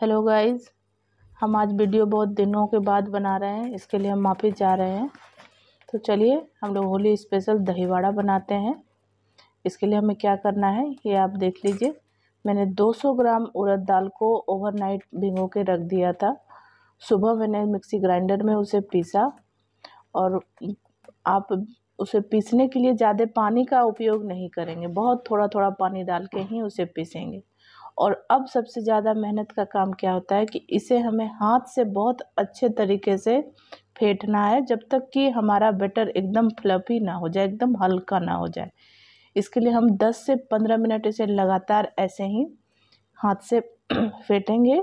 hello guys हम आज video बहुत दिनों के बाद बना रहे हैं इसके लिए हम माफ़ी चाह रहे हैं तो चलिए हम लोग होली स्पेशल दही वड़ा बनाते हैं इसके लिए हमें क्या करना है ये आप देख लीजिए मैंने 200 ग्राम उड़द दाल को ओवरनाइट भिगो के रख दिया था सुबह मैंने मिक्सी ग्राइंडर में उसे पीसा और आप उसे पीसने के लिए ज़्यादा पानी का उपयोग नहीं करेंगे बहुत थोड़ा थोड़ा पानी डाल के ही उसे पीसेंगे और अब सबसे ज़्यादा मेहनत का काम क्या होता है कि इसे हमें हाथ से बहुत अच्छे तरीके से फेंटना है जब तक कि हमारा बैटर एकदम फ्लफ़ी ना हो जाए एकदम हल्का ना हो जाए इसके लिए हम 10 से 15 मिनट इसे लगातार ऐसे ही हाथ से फेंटेंगे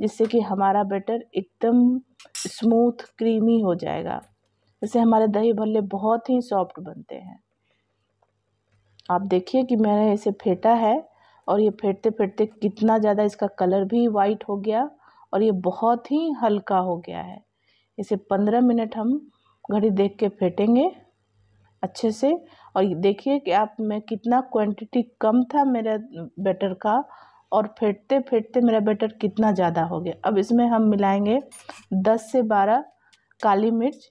जिससे कि हमारा बैटर एकदम स्मूथ क्रीमी हो जाएगा इससे हमारे दही भल्ले बहुत ही सॉफ्ट बनते हैं आप देखिए कि मैंने इसे फेंटा है और ये फेंटते फेंटते कितना ज़्यादा इसका कलर भी वाइट हो गया और ये बहुत ही हल्का हो गया है इसे पंद्रह मिनट हम घड़ी देख के फेंटेंगे अच्छे से और देखिए कि आप में कितना क्वांटिटी कम था मेरा बैटर का और फेंटते फेंटते मेरा बैटर कितना ज़्यादा हो गया अब इसमें हम मिलाएंगे दस से बारह काली मिर्च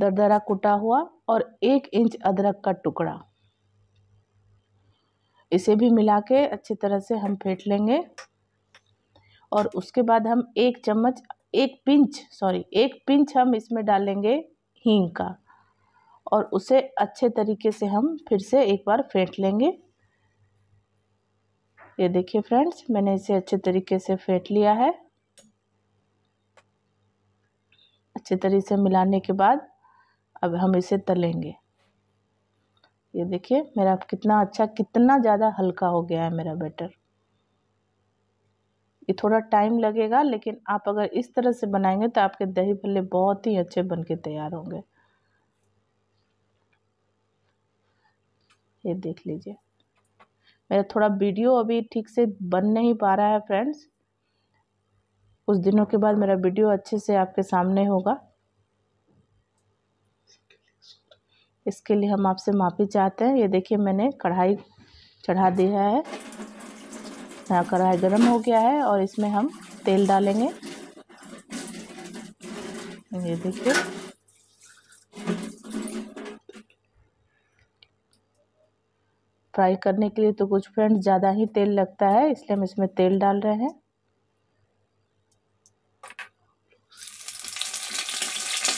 दरदरा कुटा हुआ और एक इंच अदरक का टुकड़ा इसे भी मिला के अच्छी तरह से हम फेंट लेंगे और उसके बाद हम एक चम्मच एक पिंच सॉरी एक पिंच हम इसमें डालेंगे हींग का और उसे अच्छे तरीके से हम फिर से एक बार फेंट लेंगे ये देखिए फ्रेंड्स मैंने इसे अच्छे तरीके से फेंट लिया है अच्छे तरीके से मिलाने के बाद अब हम इसे तलेंगे ये देखिए मेरा कितना अच्छा कितना ज़्यादा हल्का हो गया है मेरा बैटर ये थोड़ा टाइम लगेगा लेकिन आप अगर इस तरह से बनाएंगे तो आपके दही भल्ले बहुत ही अच्छे बन के तैयार होंगे ये देख लीजिए मेरा थोड़ा वीडियो अभी ठीक से बन नहीं पा रहा है फ्रेंड्स कुछ दिनों के बाद मेरा वीडियो अच्छे से आपके सामने होगा इसके लिए हम आपसे माफ़ी चाहते हैं ये देखिए मैंने कढ़ाई चढ़ा दिया है यहाँ कढ़ाई गर्म हो गया है और इसमें हम तेल डालेंगे ये देखिए फ्राई करने के लिए तो कुछ फ्रेंड्स ज़्यादा ही तेल लगता है इसलिए हम इसमें तेल डाल रहे हैं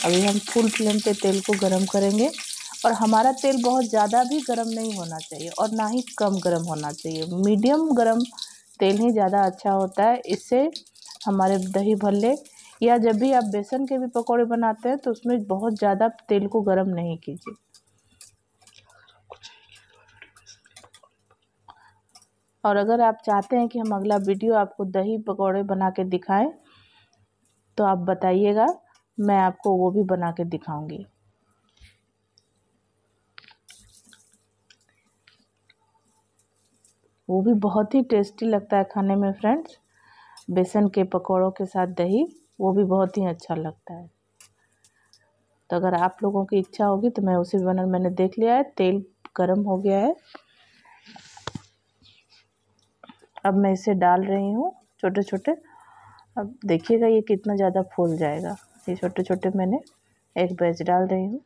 अभी हम फुल फ्लेम पे तेल को गरम करेंगे और हमारा तेल बहुत ज़्यादा भी गर्म नहीं होना चाहिए और ना ही कम गर्म होना चाहिए मीडियम गर्म तेल ही ज़्यादा अच्छा होता है इससे हमारे दही भल्ले या जब भी आप बेसन के भी पकौड़े बनाते हैं तो उसमें बहुत ज़्यादा तेल को गर्म नहीं कीजिए और अगर आप चाहते हैं कि हम अगला वीडियो आपको दही पकौड़े बना के दिखाएँ तो आप बताइएगा मैं आपको वो भी बना के दिखाऊंगी वो भी बहुत ही टेस्टी लगता है खाने में फ्रेंड्स बेसन के पकौड़ों के साथ दही वो भी बहुत ही अच्छा लगता है तो अगर आप लोगों की इच्छा होगी तो मैं भी बना मैंने देख लिया है तेल गर्म हो गया है अब मैं इसे डाल रही हूँ छोटे छोटे अब देखिएगा ये कितना ज़्यादा फूल जाएगा ये छोटे छोटे मैंने एक बैच डाल रही हूँ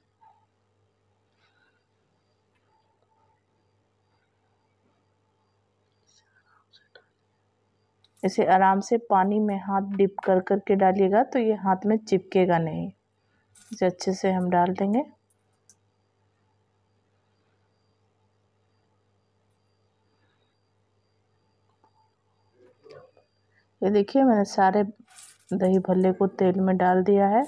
इसे आराम से पानी में हाथ डिप कर कर के डालिएगा तो ये हाथ में चिपकेगा नहीं इसे अच्छे से हम डाल देंगे ये देखिए मैंने सारे दही भल्ले को तेल में डाल दिया है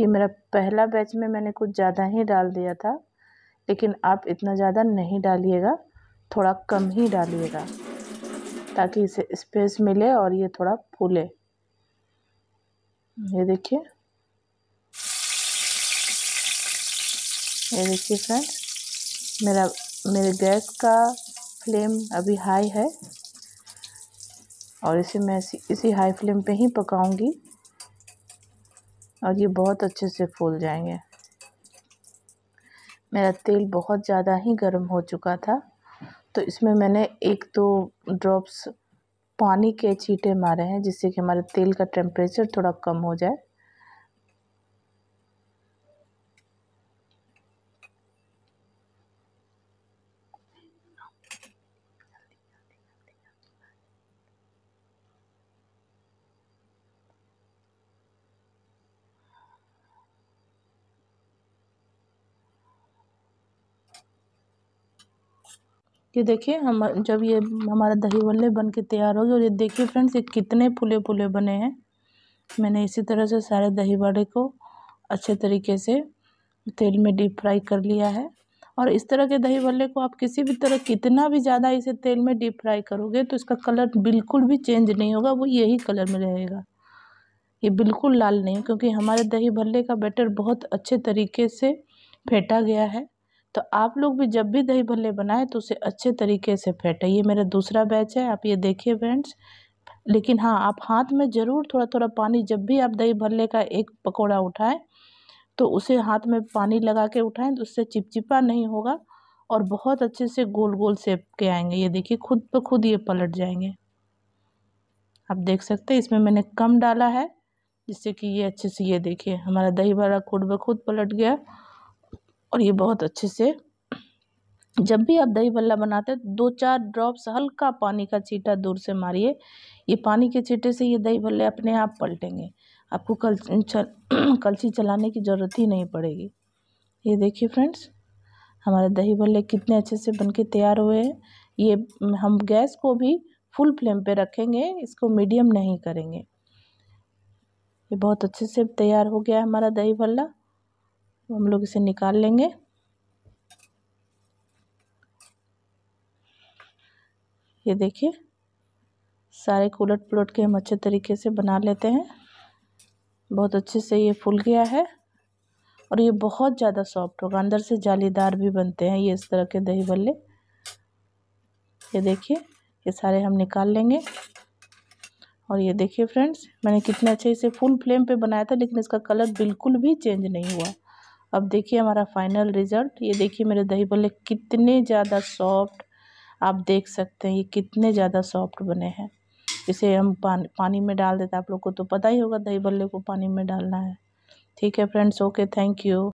ये मेरा पहला बैच में मैंने कुछ ज़्यादा ही डाल दिया था लेकिन आप इतना ज़्यादा नहीं डालिएगा थोड़ा कम ही डालिएगा ताकि इसे स्पेस मिले और ये थोड़ा फूले ये देखिए ये देखिए फ्रेंड मेरा मेरे गैस का फ्लेम अभी हाई है और इसे मैं इसी, इसी हाई फ्लेम पे ही पकाऊंगी और ये बहुत अच्छे से फूल जाएंगे मेरा तेल बहुत ज़्यादा ही गर्म हो चुका था तो इसमें मैंने एक दो ड्रॉप्स पानी के छींटे मारे हैं जिससे कि हमारे तेल का टेम्परेचर थोड़ा कम हो जाए ये देखिए हम जब ये हमारा दही बल्ले बन के तैयार हो गए और ये देखिए फ्रेंड्स ये कितने फूले फूले बने हैं मैंने इसी तरह से सारे दही बड़े को अच्छे तरीके से तेल में डीप फ्राई कर लिया है और इस तरह के दही भल्ले को आप किसी भी तरह कितना भी ज़्यादा इसे तेल में डीप फ्राई करोगे तो इसका कलर बिल्कुल भी चेंज नहीं होगा वो यही कलर में रहेगा ये बिल्कुल लाल नहीं क्योंकि हमारे दही भल्ले का बैटर बहुत अच्छे तरीके से फेंटा गया है तो आप लोग भी जब भी दही भल्ले बनाएं तो उसे अच्छे तरीके से फेंटें ये मेरा दूसरा बैच है आप ये देखिए फ्रेंड्स लेकिन हाँ आप हाथ में ज़रूर थोड़ा थोड़ा पानी जब भी आप दही भल्ले का एक पकौड़ा उठाएं तो उसे हाथ में पानी लगा के उठाएँ तो उससे चिपचिपा नहीं होगा और बहुत अच्छे से गोल गोल सेप के आएंगे ये देखिए खुद ब खुद ये पलट जाएंगे आप देख सकते हैं इसमें मैंने कम डाला है जिससे कि ये अच्छे से ये देखिए हमारा दही भरा खुद ब खुद पलट गया और ये बहुत अच्छे से जब भी आप दही भल्ला बनाते हैं दो चार ड्रॉप्स हल्का पानी का छीटा दूर से मारिए ये पानी के छीटे से ये दही भल्ले अपने आप पलटेंगे आपको कल कलछी चलाने की ज़रूरत ही नहीं पड़ेगी ये देखिए फ्रेंड्स हमारे दही भल्ले कितने अच्छे से बन के तैयार हुए हैं ये हम गैस को भी फुल फ्लेम पे रखेंगे इसको मीडियम नहीं करेंगे ये बहुत अच्छे से तैयार हो गया हमारा दही भल्ला तो हम लोग इसे निकाल लेंगे ये देखिए सारे कूलट पुलट के हम अच्छे तरीके से बना लेते हैं बहुत अच्छे से ये फूल गया है और ये बहुत ज़्यादा सॉफ्ट होगा अंदर से जालीदार भी बनते हैं ये इस तरह के दही बल्ले ये देखिए ये सारे हम निकाल लेंगे और ये देखिए फ्रेंड्स मैंने कितने अच्छे इसे फुल फ्लेम पे बनाया था लेकिन इसका कलर बिल्कुल भी चेंज नहीं हुआ अब देखिए हमारा फाइनल रिज़ल्ट ये देखिए मेरे दही बल्ले कितने ज़्यादा सॉफ्ट आप देख सकते हैं ये कितने ज़्यादा सॉफ्ट बने हैं इसे हम पान, पानी में डाल देते हैं आप लोग को तो पता ही होगा दही बल्ले को पानी में डालना है ठीक है फ्रेंड्स ओके थैंक यू